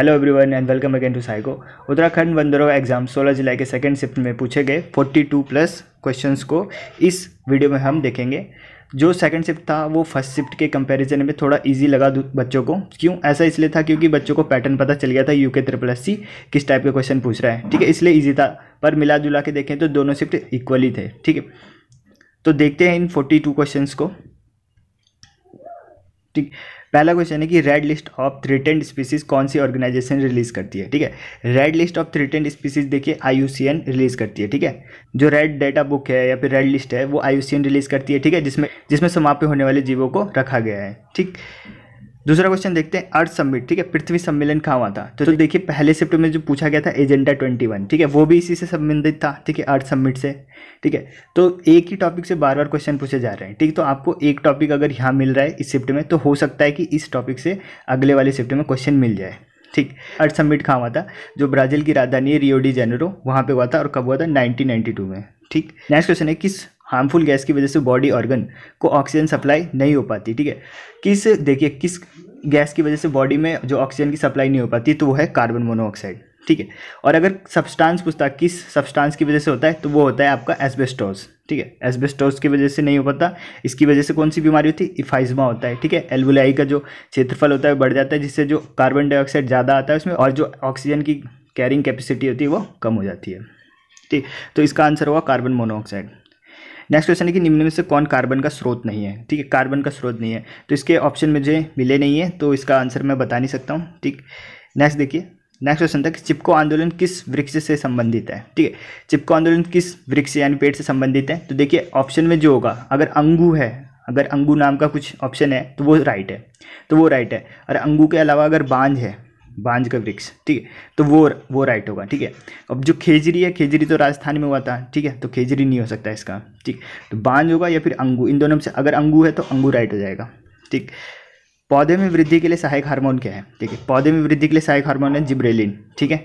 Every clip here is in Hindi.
hello everyone and welcome again to psycho Uttarakhand बंदरों एग्जाम 16 जुलाई के सेकंड शिफ्ट में पूछे गए 42 प्लस क्वेश्चंस को इस वीडियो में हम देखेंगे जो सेकंड शिफ्ट था वो फर्स्ट शिफ्ट के कंपैरिजन में थोड़ा इजी लगा बच्चों को क्यों ऐसा इसलिए था क्योंकि बच्चों को पैटर्न पता चल गया था यू के ट्रिपल एस सी किस टाइप के क्वेश्चन पूछ रहा है ठीक है इसलिए ईजी था पर मिला जुला के देखें तो दोनों शिफ्ट इक्वली थे ठीक है तो देखते हैं इन फोर्टी टू क्वेश्चन को ठीक पहला क्वेश्चन है कि red list of threatened species कौन सी ऑर्गेनाइजेशन रिलीज करती है ठीक है red list of threatened species देखिए आई रिलीज करती है ठीक है जो रेड डेटा बुक है या फिर रेड लिस्ट है वो आई रिलीज करती है ठीक है जिसमें जिसमें समाप्त होने वाले जीवों को रखा गया है ठीक दूसरा क्वेश्चन देखते हैं अर्थ सम्मिट ठीक है पृथ्वी सम्मेलन कहाँ हुआ था तो, तो, तो- देखिए पहले शिफ्ट में जो पूछा गया था एजेंडा ट्वेंटी वन ठीक है वो भी इसी से संबंधित था ठीक है अर्थ सम्मिट से ठीक है तो एक ही टॉपिक से बार बार क्वेश्चन पूछे जा रहे हैं ठीक तो आपको एक टॉपिक अगर यहाँ मिल रहा है इस शिफ्ट में तो हो सकता है कि इस टॉपिक से अगले वाले शिफ्ट में क्वेश्चन मिल जाए ठीक अर्थ सम्मिट कहाँ हुआ था जो ब्राज़ील की राजधानी है रियोडी जेनेरो वहाँ पर हुआ था और कब हुआ था नाइनटीन में ठीक नेक्स्ट क्वेश्चन है किस हार्मफुल गैस की वजह से बॉडी ऑर्गन को ऑक्सीजन सप्लाई नहीं हो पाती ठीक है किस देखिए किस गैस की वजह से बॉडी में जो ऑक्सीजन की सप्लाई नहीं हो पाती तो वो है कार्बन मोनोऑक्साइड ठीक है और अगर सब्सटेंस पूछता किस सब्सटेंस की वजह से होता है तो वो होता है आपका एस्बेस्टोस ठीक है एस्बेस्टोस की वजह से नहीं हो पाता इसकी वजह से कौन सी बीमारी होती है इफाइजमा होता है ठीक है एल्वुलाई का जो क्षेत्रफल होता है बढ़ जाता है जिससे जो कार्बन डाइऑक्साइड ज़्यादा आता है उसमें और जो ऑक्सीजन की कैरिंग कैपेसिटी होती है वो कम हो जाती है ठीक तो इसका आंसर होगा कार्बन मोनोऑक्साइड नेक्स्ट क्वेश्चन है कि निम्न में से कौन कार्बन का स्रोत नहीं है ठीक है कार्बन का स्रोत नहीं है तो इसके ऑप्शन मुझे मिले नहीं है तो इसका आंसर मैं बता नहीं सकता हूँ ठीक नेक्स्ट देखिए नेक्स्ट क्वेश्चन था कि चिपको आंदोलन किस वृक्ष से संबंधित है ठीक है चिपको आंदोलन किस वृक्ष यानी पेड़ से संबंधित है तो देखिए ऑप्शन में जो होगा अगर अंगू है अगर अंगू नाम का कुछ ऑप्शन है तो वो राइट है तो वो राइट है और अंगू के अलावा अगर बांझ है बांझ का वृक्ष ठीक है तो वो वो राइट होगा ठीक है अब जो खेजरी है खेजरी तो राजस्थान में हुआ था ठीक है तो खेजरी नहीं हो सकता इसका ठीक तो बांझ होगा या फिर अंगू इन दोनों में से अगर अंगू है तो अंगू राइट हो जाएगा ठीक पौधे में वृद्धि के लिए सहायक हार्मोन क्या है ठीक है पौधे में वृद्धि के लिए सहायक हार्मोन है जिब्रेलिन ठीक है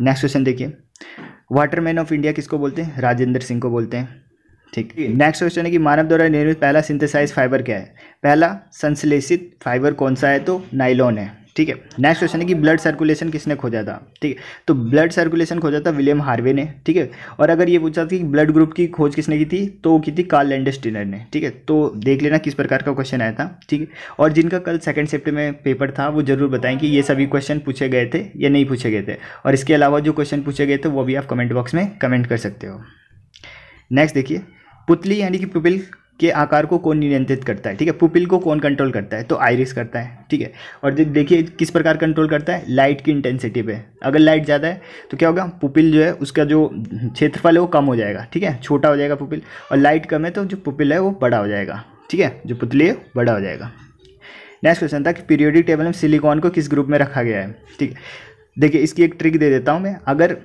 नेक्स्ट क्वेश्चन देखिए वाटरमैन ऑफ इंडिया किसको बोलते हैं राजेंद्र सिंह को बोलते हैं ठीक है नेक्स्ट क्वेश्चन है कि मानव द्वारा निर्मित पहला सिंथेसाइज फाइबर क्या है पहला संश्लेषित फाइबर कौन सा है तो नाइलॉन है ठीक है नेक्स्ट क्वेश्चन है कि ब्लड सर्कुलेशन किसने खोजा था ठीक है तो ब्लड सर्कुलेशन खोजा था विलियम हार्वे ने ठीक है और अगर ये पूछा था कि ब्लड ग्रुप की खोज किसने की थी तो वो की थी कार्ल लैंडेस्टिनर ने ठीक है तो देख लेना किस प्रकार का क्वेश्चन आया था ठीक है और जिनका कल सेकंड शिफ्ट में पेपर था वो जरूर बताएं कि ये सभी क्वेश्चन पूछे गए थे या नहीं पूछे गए थे और इसके अलावा जो क्वेश्चन पूछे गए थे वो भी आप कमेंट बॉक्स में कमेंट कर सकते हो नेक्स्ट देखिए पुतली यानी कि पुपिल के आकार को कौन नियंत्रित करता है ठीक है पुपिल को कौन कंट्रोल करता है तो आयरिस करता है ठीक है और देखिए किस प्रकार कंट्रोल करता है लाइट की इंटेंसिटी पे अगर लाइट ज़्यादा है तो क्या होगा पुपिल जो है उसका जो क्षेत्रफल है वो कम हो जाएगा ठीक है छोटा हो जाएगा पुपिल और लाइट कम है तो जो पुपिल है वो बड़ा हो जाएगा ठीक है जो पुतली है बड़ा हो जाएगा नेक्स्ट क्वेश्चन था कि पीरियोडिक टेबल में सिलिकॉन को किस ग्रुप में रखा गया है ठीक है देखिए इसकी एक ट्रिक दे देता हूँ मैं अगर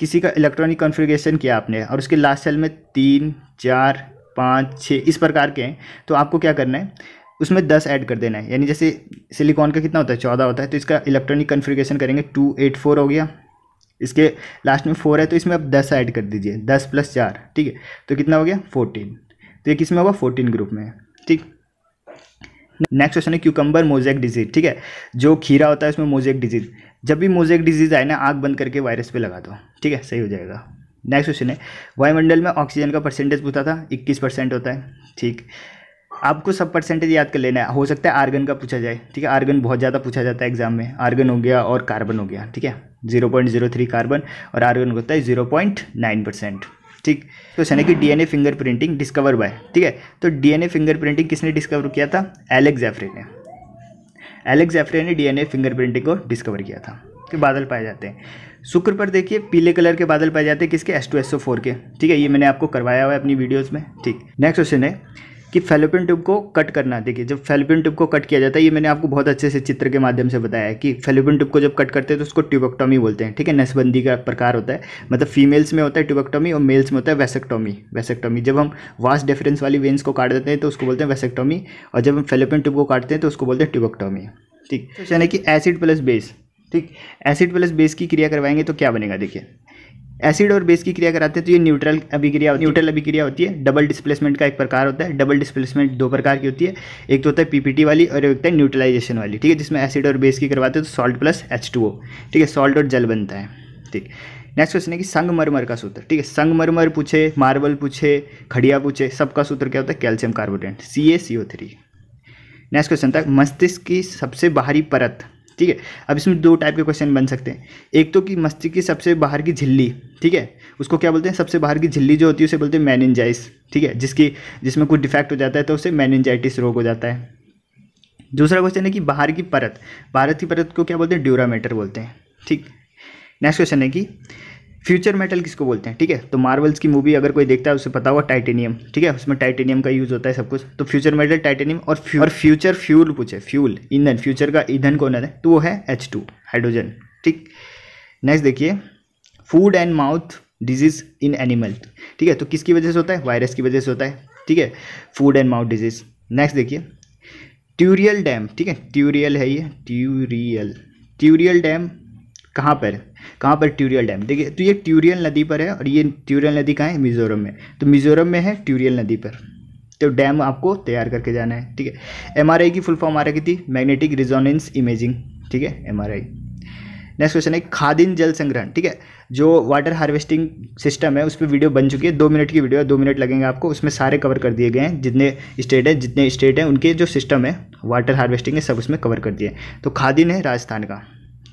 किसी का इलेक्ट्रॉनिक कॉन्फ़िगरेशन किया आपने और उसके लास्ट सेल में तीन चार पाँच छः इस प्रकार के हैं तो आपको क्या करना है उसमें दस ऐड कर देना है यानी जैसे सिलिकॉन का कितना होता है चौदह होता है तो इसका इलेक्ट्रॉनिक कन्फिग्रेशन करेंगे टू एट फोर हो गया इसके लास्ट में फोर है तो इसमें आप दस ऐड कर दीजिए दस प्लस चार ठीक है तो कितना हो गया फोर्टीन तो ये किस में होगा फोर्टीन ग्रुप में ठीक नेक्स्ट क्वेश्चन है क्यूकम्बर मोजेक डिजीज ठीक है जो खीरा होता है उसमें मोजेक डिजीज जब भी मोजेक डिजीज आए ना आग बंद करके वायरस पर लगा दो ठीक है सही हो जाएगा नेक्स्ट क्वेश्चन है वायुमंडल में ऑक्सीजन का परसेंटेज पूछा था इक्कीस परसेंट होता है ठीक आपको सब परसेंटेज याद कर लेना है हो सकता है आर्गन का पूछा जाए ठीक है आर्गन बहुत ज़्यादा पूछा जाता है एग्जाम में आर्गन हो गया और कार्बन हो गया ठीक है zero point zero three carbon और आर्गन होता है जीरो पॉइंट नाइन परसेंट ठीक क्वेश्चन है कि A fingerprinting discover by ठीक है तो D N A fingerprinting किसने डिस्कवर किया था एलेक्स जैफरे ने एलेक्स जैफरे ने ए फिंगर प्रिंटिंग को डिस्कवर किया था के बादल पाए जाते हैं शुक्र पर देखिए पीले कलर के बादल पाए जाते हैं किसके एस टू एस फोर के ठीक है ये मैंने आपको करवाया हुआ है अपनी वीडियोज़ में ठीक नेक्स्ट क्वेश्चन है कि फेलोपिन ट्यूब को कट करना देखिए जब फेलोपिन ट्यूब को कट किया जाता है ये मैंने आपको बहुत अच्छे से चित्र के माध्यम से बताया है कि फेलोपिन ट्यूब को जब कट करते हैं तो उसको ट्यूबेक्टॉमी बोलते हैं ठीक है नसबंदी का प्रकार होता है मतलब फीमेल्स में होता है ट्यूबेक्टॉमी और मेल्स में होता है वेसेक्टॉमी वैसेक्टोमी जब हम वास्ट डिफरेंस वाली वेन्स को काट देते हैं तो उसको बोलते हैं वैसेक्टोमी और जब हम फेलोपिन ट्यूब को काटते हैं तो उसको बोलते हैं ट्यूबेक्टॉमी ठीक क्वेश्चन तो है कि एसिड प्लस बेस ठीक एसिड प्लस बेस की क्रिया करवाएंगे तो क्या बनेगा देखिए एसिड और बेस की क्रिया कराते हैं तो ये न्यूट्रल अभिक्रिया न्यूट्रल अभिक्रिया होती है डबल डिस्प्लेसमेंट का एक प्रकार होता है डबल डिस्प्लेसमेंट दो प्रकार की होती है एक तो होता है पीपीटी वाली और एक होता है न्यूट्रलाइजेशन वाली ठीक है जिसमें एसिड और बेस की करवाते हैं तो salt plus H two O ठीक है सॉल्ट और जल बनता है ठीक नेक्स्ट क्वेश्चन है कि संगमरमर का सूत्र ठीक है संगमरमर पूछे मार्बल पूछे खड़िया पूछे सबका सूत्र क्या होता है calcium carbonate C A C O three next question था मस्तिष्क की सबसे बाहरी परत ठीक है अब इसमें दो टाइप के क्वेश्चन बन सकते हैं एक तो कि मस्तिष्क की सबसे बाहर की झिल्ली ठीक है उसको क्या बोलते हैं सबसे बाहर की झिल्ली जो होती है उसे बोलते हैं मैनजाइस ठीक है जिसकी जिसमें कुछ डिफेक्ट हो जाता है तो उसे मैनजाइटिस रोग हो जाता है दूसरा क्वेश्चन है कि बाहर की परत भारत की परत को क्या बोलते हैं ड्यूरामेटर बोलते हैं ठीक नेक्स्ट क्वेश्चन है कि फ्यूचर मेटल किसको बोलते हैं ठीक है तो मार्वल्स की मूवी अगर कोई देखता है उसे पता होगा टाइटेनियम ठीक है उसमें टाइटेनियम का यूज़ होता है सब कुछ तो फ्यूचर मेटल टाइटेनियम और फ्यू, और फ्यूचर फ्यूल पूछे फ्यूल ईंधन फ्यूचर का ईंधन कौन है तो वो है एच टू हाइड्रोजन ठीक नेक्स्ट देखिए food and mouth disease in animal ठीक है तो किसकी वजह से होता है वायरस की वजह से होता है ठीक है food and mouth disease next देखिए ट्यूरियल डैम ठीक है ट्यूरियल है ये ट्यूरियल ट्यूरियल डैम कहाँ पर कहाँ पर ट्यूरियल डैम देखिए तो ये ट्यूरियल नदी पर है और ये ट्यूरियल नदी कहाँ है मिज़ोरम में तो मिज़ोरम में है ट्यूरियल नदी पर तो डैम आपको तैयार करके जाना है ठीक है एम की फुल फॉर्म आ रही थी मैग्नेटिक रिजोनेंस इमेजिंग ठीक है एम नेक्स्ट क्वेश्चन है खादिन जल संग्रहण ठीक है जो वाटर हार्वेस्टिंग सिस्टम है उस पर वीडियो बन चुकी है दो मिनट की वीडियो है दो मिनट लगेंगे आपको उसमें सारे कवर कर दिए गए हैं जितने स्टेट हैं जितने स्टेट हैं उनके जो सिस्टम है वाटर हार्वेस्टिंग है सब उसमें कवर कर दिए तो खादिन है राजस्थान का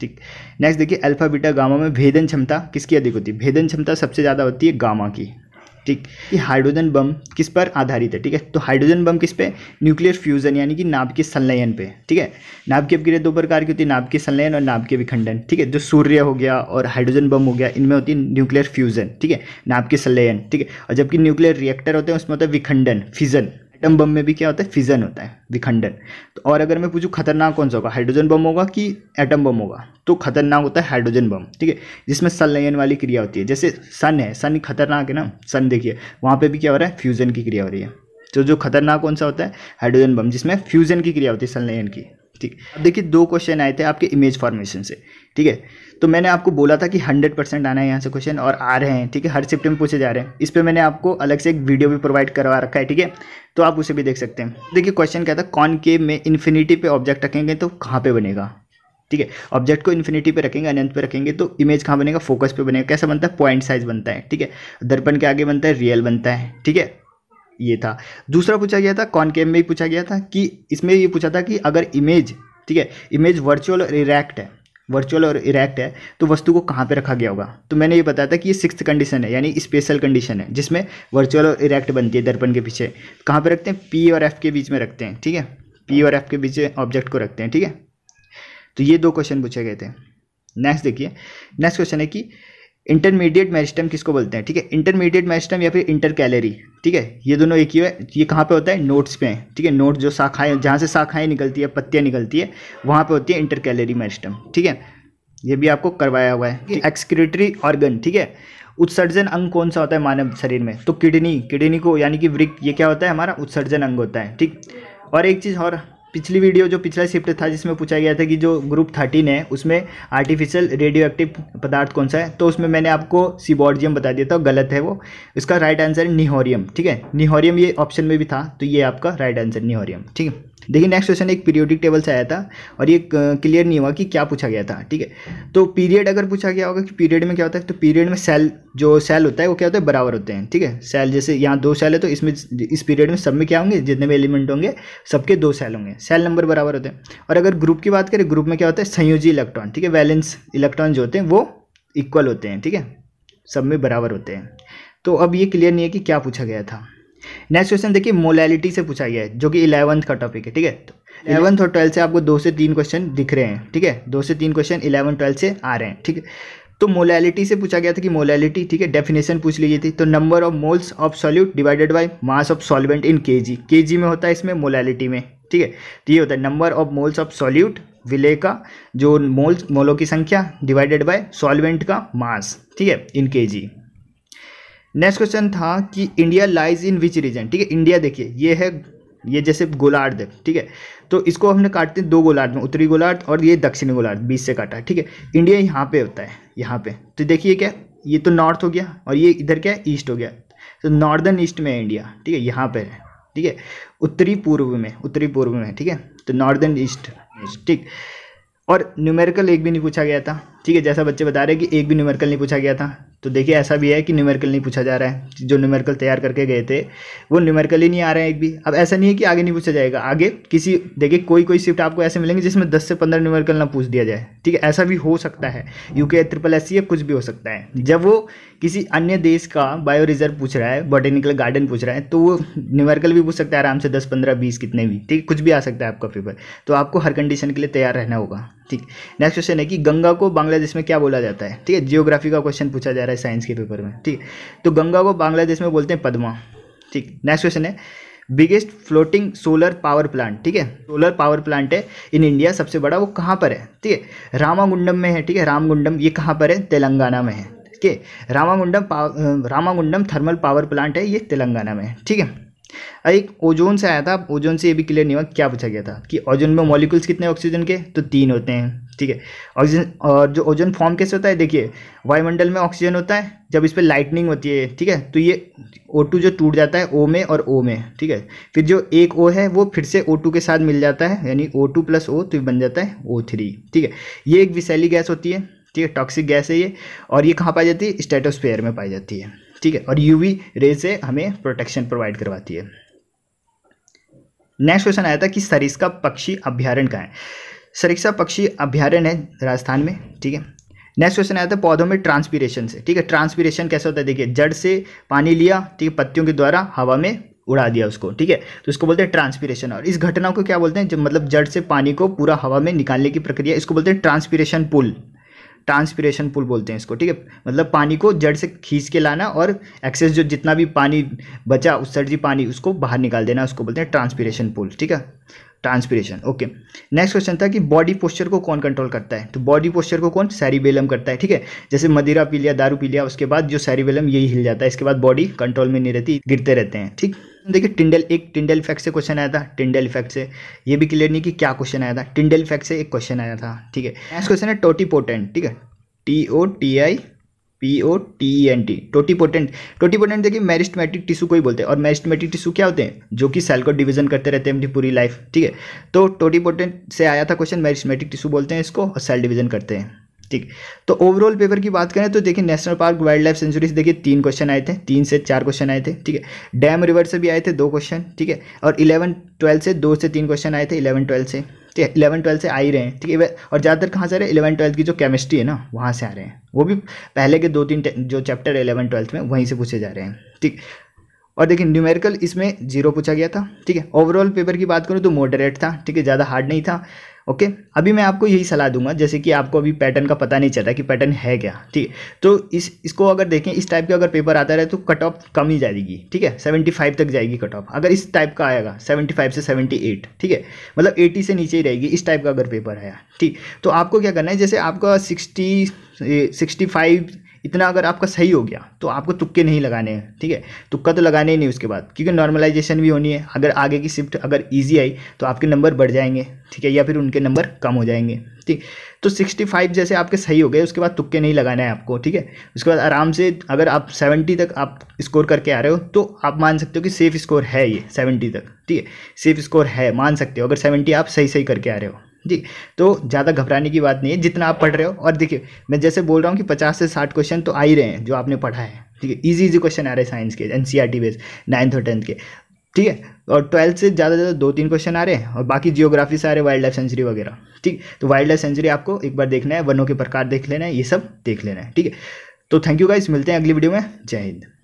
ठीक नेक्स्ट देखिए अल्फा बीटा गामा में भेदन क्षमता किसकी अधिक होती है भेदन क्षमता सबसे ज़्यादा होती है गामा की ठीक ये हाइड्रोजन बम किस पर आधारित है ठीक है तो हाइड्रोजन बम किस पे न्यूक्लियर फ्यूजन यानी कि नाभ के संलयन पे ठीक है नाभ की अब दो प्रकार की होती है नाभ के संलयन और नाभ के विखंडन ठीक है जो सूर्य हो गया और हाइड्रोजन बम हो गया इनमें होती है न्यूक्लियर फ्यूजन ठीक है नाभ के संलयन ठीक है और जबकि न्यूक्लियर रिएक्टर होते हैं उसमें होता है विखंडन फिजन एटम बम में भी क्या होता है फिजन होता है विखंडन तो और अगर मैं पूछूँ खतरनाक कौन सा होगा हाइड्रोजन बम होगा कि एटम बम होगा तो खतरनाक होता है हाइड्रोजन बम ठीक है जिसमें संलयन वाली क्रिया होती है जैसे सन है सन खतरनाक है ना सन देखिए वहाँ पर भी क्या हो रहा है फ्यूजन की क्रिया हो रही है तो जो खतरनाक कौन सा होता है हाइड्रोजन बम जिसमें फ्यूजन की क्रिया होती है संलयन की ठीक देखिए दो क्वेश्चन आए थे आपके इमेज फॉर्मेशन से ठीक है तो मैंने आपको बोला था कि हंड्रेड परसेंट आना है यहाँ से क्वेश्चन और आ रहे हैं ठीक है हर शिफ्ट में पूछे जा रहे हैं इस पर मैंने आपको अलग से एक वीडियो भी प्रोवाइड करवा रखा है ठीक है तो आप उसे भी देख सकते हैं देखिए क्वेश्चन क्या था कौन के में इन्फिनिटी पे ऑब्जेक्ट रखेंगे तो कहाँ पर बनेगा ठीक है ऑब्जेक्ट को इन्फिनिटी पे रखेंगे अनंत पे रखेंगे तो इमेज कहाँ बनेगा फोकस पे बनेगा कैसा बनता है पॉइंट साइज बनता है ठीक है दर्पण के आगे बनता है रियल बनता है ठीक है ये था दूसरा पूछा गया था कॉनकेव में पूछा गया था कि इसमें ये पूछा था कि अगर इमेज ठीक है इमेज वर्चुअल और इरेक्ट है वर्चुअल और इरेक्ट है तो वस्तु को कहाँ पे रखा गया होगा तो मैंने ये बताया था कि ये सिक्स कंडीशन है यानी स्पेशल कंडीशन है जिसमें वर्चुअल और इरेक्ट बनती है दर्पण के पीछे कहाँ पर रखते हैं पी और एफ के बीच में रखते हैं ठीक है पी और एफ के बीच ऑब्जेक्ट को रखते हैं ठीक है तो ये दो क्वेश्चन पूछे गए थे नेक्स्ट देखिए नेक्स्ट क्वेश्चन है कि इंटरमीडिएट मैरिस्टम किसको बोलते हैं ठीक है इंटरमीडिएट मैरिस्टम या फिर इंटर कैलरी ठीक है ये दोनों एक ही है ये कहाँ पे होता है नोट्स पे हैं ठीक है नोट जो शाखाएं जहाँ से शाखाएं निकलती है पत्तियाँ निकलती है वहाँ पे होती है इंटर कैलरी मैरिस्टम ठीक है ये भी आपको करवाया हुआ है एक्सक्रेटरी ऑर्गन ठीक है उत्सर्जन अंग कौन सा होता है मानव शरीर में तो किडनी किडनी को यानी कि वृक्क ये क्या होता है हमारा उत्सर्जन अंग होता है ठीक और एक चीज़ और पिछली वीडियो जो पिछला शिफ्ट था जिसमें पूछा गया था कि जो ग्रुप थर्टीन है उसमें आर्टिफिशियल रेडियो एक्टिव पदार्थ कौन सा है तो उसमें मैंने आपको सीबॉर्जियम बता दिया था गलत है वो इसका राइट आंसर है निहोरियम ठीक है निहोरियम ये ऑप्शन में भी था तो ये आपका राइट आंसर निहोरियम ठीक है देखिए नेक्स्ट क्वेश्चन एक पीरियोडिक टेबल से आया था और ये क्लियर नहीं हुआ कि क्या पूछा गया था ठीक है तो पीरियड अगर पूछा गया होगा कि पीरियड में क्या होता है तो पीरियड में सेल जो सेल होता है वो क्या होता है बराबर होते हैं ठीक है सेल जैसे यहाँ दो सेल है तो इसमें इस पीरियड में सब में क्या होंगे जितने भी एलिमेंट होंगे सबके दो सेल होंगे सेल नंबर बराबर होते हैं और अगर ग्रुप की बात करें ग्रुप में क्या होता है संयोजी इलेक्ट्रॉन ठीक है वैलेंस इलेक्ट्रॉन जो होते हैं वो इक्वल होते हैं ठीक है सब में बराबर होते हैं तो अब ये क्लियर नहीं है कि क्या पूछा गया था नेक्स्ट क्वेश्चन देखिए मोलैलिटी से पूछा गया है जो कि इलेवंथ का टॉपिक है ठीक है तो इलेवंथ और ट्वेल्थ से आपको दो से तीन क्वेश्चन दिख रहे हैं ठीक है दो से तीन क्वेश्चन इलेवन ट्वेल्थ से आ रहे हैं ठीक है तो मोलैलिटी से पूछा गया था कि मोलैलिटी ठीक है डेफिनेशन पूछ लीजिए थी तो number of moles of solute divided by mass of solvent in K G में होता है इसमें मोलैलिटी में ठीक है तो ये होता है number of moles of solute विले का जो मोल्स मोलों की संख्या डिवाइडेड बाय सॉल्वेंट का मास ठीक है इन केजी नेक्स्ट क्वेश्चन था कि India lies in which region ठीक है इंडिया देखिए ये है ये जैसे गोलार्ध ठीक है तो इसको हमने काटते हैं दो गोलार्ध में उत्तरी गोलार्ध और ये दक्षिणी गोलार्ध बीच से काटा ठीक है इंडिया यहाँ पे होता है यहाँ पे तो देखिए क्या ये तो नॉर्थ हो गया और ये इधर क्या है ईस्ट हो गया तो नॉर्दर्न ईस्ट में है इंडिया ठीक है यहाँ पर है ठीक है उत्तरी पूर्व में उत्तरी पूर्व में ठीक है तो नॉर्दर्न ईस्ट ठीक और न्यूमेरिकल एक भी नहीं पूछा गया था ठीक है जैसा बच्चे बता रहे कि एक भी न्यूमेरिकल नहीं पूछा गया था तो देखिए ऐसा भी है कि न्यूमेरिकल नहीं पूछा जा रहा है जो न्यूमेरिकल तैयार करके गए थे वो न्यूमेरिकल ही नहीं आ रहे हैं एक भी अब ऐसा नहीं है कि आगे नहीं पूछा जाएगा आगे किसी देखिए कोई कोई शिफ्ट आपको ऐसे मिलेंगे जिसमें दस से पंद्रह न्यूमेरिकल ना पूछ दिया जाए ठीक है ऐसा भी हो सकता है यू के ट्रिपल एस सी कुछ भी हो सकता है जब वो किसी अन्य देश का बायो रिजर्व पूछ रहा है बॉटेनिकल गार्डन पूछ रहा है तो वो न्यूमेरिकल भी पूछ सकता है आराम से दस पंद्रह बीस कितने भी ठीक कुछ भी आ सकता है आपका पेपर तो आपको हर कंडीशन के लिए तैयार रहना होगा ठीक नेक्स्ट क्वेश्चन है कि गंगा को बांग्लादेश में क्या बोला जाता है ठीक है जियोग्राफी का क्वेश्चन पूछा जा रहा है साइंस के पेपर में ठीक है तो गंगा को बांग्लादेश में बोलते हैं पदमा ठीक नेक्स्ट क्वेश्चन है biggest floating solar power plant ठीक है सोलर पावर प्लांट है इन इंडिया सबसे बड़ा वो कहाँ पर है ठीक है रामागुंडम में है ठीक है रामगुंडम ये कहाँ पर है तेलंगाना में है ठीक है Ramagundam power Ramagundam thermal power plant है ये तेलंगाना में है ठीक है एक ओजोन से आया था ओजोन से ये भी क्लियर नहीं हुआ क्या पूछा गया था कि ओजोन में मॉलिक्यूल्स कितने ऑक्सीजन के तो तीन होते हैं ठीक है ऑक्सीजन और जो ओजोन फॉर्म कैसे होता है देखिए वायुमंडल में ऑक्सीजन होता है जब इस पर लाइटनिंग होती है ठीक है तो ये ओ टू जो टूट जाता है ओ में और ओ में ठीक है फिर जो एक ओ है वो फिर से ओ टू के साथ मिल जाता है यानी ओ टू प्लस ओ तो बन जाता है ओ थ्री ठीक है ये एक विषैली गैस होती है ठीक है टॉक्सिक गैस है ये और ये कहाँ पाई जाती है स्टेटोस्फेयर में पाई जाती है ठीक है और यूवी रे से हमें प्रोटेक्शन प्रोवाइड करवाती है नेक्स्ट क्वेश्चन आया था कि सरिस्का पक्षी अभ्यारण्य कहाँ है सरिस्का पक्षी अभ्यारण्य है राजस्थान में ठीक है नेक्स्ट क्वेश्चन आया था पौधों में ट्रांसपीरेशन से ठीक है ट्रांसपीरेशन कैसा होता है देखिए जड़ से पानी लिया ठीक है पत्तियों के द्वारा हवा में उड़ा दिया उसको ठीक है तो इसको बोलते हैं ट्रांसपीरेशन और इस घटना को क्या बोलते हैं जब मतलब जड़ से पानी को पूरा हवा में निकालने की प्रक्रिया इसको बोलते हैं ट्रांसपीरेशन पुल ट्रांसपिरेशन पुल बोलते हैं इसको ठीक है मतलब पानी को जड़ से खींच के लाना और एक्सेस जो जितना भी पानी बचा उस सर्जी पानी उसको बाहर निकाल देना उसको बोलते हैं ट्रांसपिरेशन पुल ठीक है ट्रांसपिरेशन ओके नेक्स्ट क्वेश्चन था कि बॉडी पोस्चर को कौन कंट्रोल करता है तो बॉडी पोस्चर को कौन सैरीबेलम करता है ठीक है जैसे मदिरा पी लिया दारू पी लिया उसके बाद जो सैरीबेलम यही हिल जाता है इसके बाद बॉडी कंट्रोल में नहीं रहती गिरते रहते हैं ठीक देखिए टिंडल एक टिंडल इफेक्ट से क्वेश्चन आया था टिंडल इफेक्ट से ये भी क्लियर नहीं कि क्या क्वेश्चन आया था टिंडल इफेक्ट से एक क्वेश्चन आया था ठीक है नेक्स्ट क्वेश्चन है टोटीपोटेंट ठीक है T O T I P O T N T totipotent totipotent देखिए मैरिस्टमेटिक टिश्यू को ही बोलते हैं और मैरिस्टमेटिक टिश्यू क्या होते हैं जो कि सेल को डिवीजन करते रहते हैं अपनी पूरी लाइफ ठीक है तो टोटीपोटेंट से आया था क्वेश्चन मैरिस्टमेटिक टिश्यू बोलते हैं इसको और सेल डिवीजन करते हैं ठीक तो ओवरऑल पेपर की बात करें तो देखिए national park wildlife sanctuary से देखिए तीन क्वेश्चन आए थे तीन से चार क्वेश्चन आए थे ठीक है डैम रिवर से भी आए थे दो क्वेश्चन ठीक है और इलेवन ट्वेल्थ से दो से तीन क्वेश्चन आए थे इलेवन ट्वेल्थ से ठीक है इलेवन ट्वेल्थ से आ ही रहे हैं ठीक है और ज़्यादातर कहाँ से आ रहे हैं इलेवन ट्वेल्थ की जो केमिस्ट्री है ना वहाँ से आ रहे हैं वो भी पहले के दो तीन जो चैप्टर है इलेवन ट्वेल्थ में वहीं से पूछे जा रहे हैं ठीक और देखिए न्यूमेरिकल इसमें जीरो पूछा गया था ठीक है ओवरऑल पेपर की बात करूँ तो मॉडरेट था ठीक है ज़्यादा हार्ड नहीं था ओके अभी मैं आपको यही सलाह दूंगा जैसे कि आपको अभी पैटर्न का पता नहीं चल रहा कि पैटर्न है क्या ठीक है तो इस इसको अगर देखें इस टाइप का अगर पेपर आता रहे तो कट ऑफ कम ही जाएगी ठीक है सेवेंटी फाइव तक जाएगी कट ऑफ अगर इस टाइप का आएगा सेवेंटी फाइव से सेवेंटी एट ठीक है मतलब एटी से नीचे ही रहेगी इस टाइप का अगर पेपर आया ठीक तो आपको क्या करना है जैसे आपका सिक्सटी सिक्सटी फाइव इतना अगर आपका सही हो गया तो आपको तुक्के नहीं लगाने हैं ठीक है तुक्का तो लगाने ही नहीं उसके बाद क्योंकि नॉर्मलाइजेशन भी होनी है अगर आगे की शिफ्ट अगर ईजी आई तो आपके नंबर बढ़ जाएंगे ठीक है या फिर उनके नंबर कम हो जाएंगे ठीक तो 65 जैसे आपके सही हो गए उसके बाद तुक्के नहीं लगाना है आपको ठीक है उसके बाद आराम से अगर आप सेवेंटी तक आप स्कोर करके आ रहे हो तो आप मान सकते हो कि सेफ़ स्कोर है ये सेवेंटी तक ठीक है सेफ़ स्कोर है मान सकते हो अगर सेवेंटी आप सही सही करके आ रहे हो जी तो ज़्यादा घबराने की बात नहीं है जितना आप पढ़ रहे हो और देखिए मैं जैसे बोल रहा हूँ कि पचास से साठ क्वेश्चन तो आ ही रहे हैं जो आपने पढ़ा है ठीक है ईजी ईजी क्वेश्चन आ रहे हैं साइंस के N C R T base ninth और टेंथ के ठीक है और ट्वेल्थ से ज़्यादा ज़्यादा दो तीन क्वेश्चन आ रहे हैं और बाकी जियोग्राफी से आ रहे हैं वाइल्ड लाइफ सेंचुरी वगैरह ठीक तो वाइल्ड लाइफ सेंचुरी आपको एक बार देखना है वनों के प्रकार देख लेना है ये सब देख लेना है ठीक है तो थैंक यू गाइस मिलते हैं अगली वीडियो में जय हिंद